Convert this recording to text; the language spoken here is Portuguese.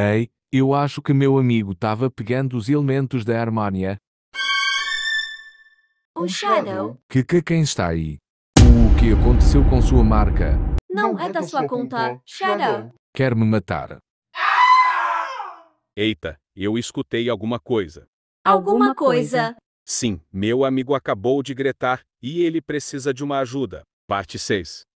Ei, eu acho que meu amigo estava pegando os elementos da harmonia. O Shadow. Que que quem está aí? O que aconteceu com sua marca? Não é da sua é conta, Shadow. Quer me matar? Eita, eu escutei alguma coisa. Alguma coisa. Sim, meu amigo acabou de gritar e ele precisa de uma ajuda. Parte 6.